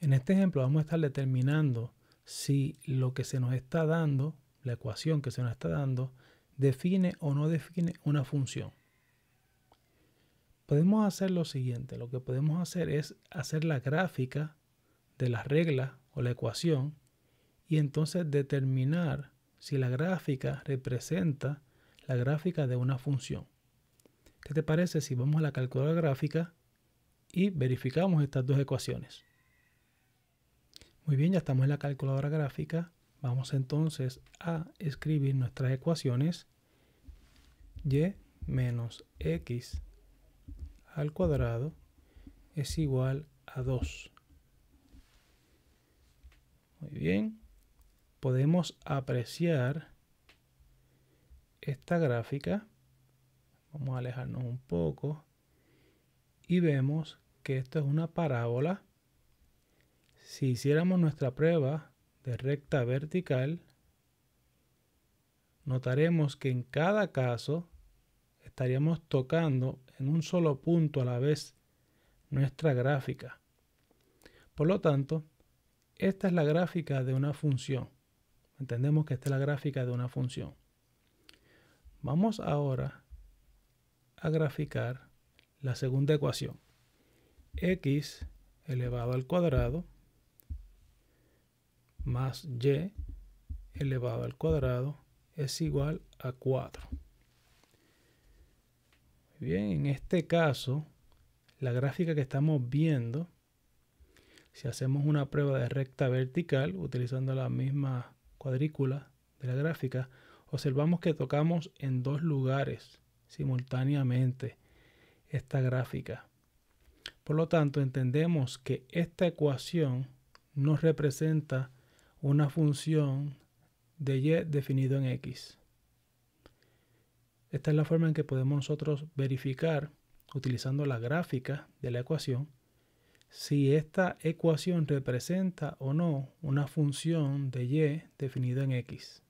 En este ejemplo vamos a estar determinando si lo que se nos está dando, la ecuación que se nos está dando, define o no define una función. Podemos hacer lo siguiente, lo que podemos hacer es hacer la gráfica de la regla o la ecuación y entonces determinar si la gráfica representa la gráfica de una función. ¿Qué te parece si vamos a la calculadora gráfica y verificamos estas dos ecuaciones? Muy bien, ya estamos en la calculadora gráfica. Vamos entonces a escribir nuestras ecuaciones y menos x al cuadrado es igual a 2. Muy bien, podemos apreciar esta gráfica. Vamos a alejarnos un poco y vemos que esto es una parábola si hiciéramos nuestra prueba de recta vertical, notaremos que en cada caso estaríamos tocando en un solo punto a la vez nuestra gráfica. Por lo tanto, esta es la gráfica de una función. Entendemos que esta es la gráfica de una función. Vamos ahora a graficar la segunda ecuación. x elevado al cuadrado más y elevado al cuadrado es igual a 4. Bien, en este caso, la gráfica que estamos viendo, si hacemos una prueba de recta vertical utilizando la misma cuadrícula de la gráfica, observamos que tocamos en dos lugares simultáneamente esta gráfica. Por lo tanto, entendemos que esta ecuación nos representa una función de y definido en x. Esta es la forma en que podemos nosotros verificar, utilizando la gráfica de la ecuación, si esta ecuación representa o no una función de y definido en x.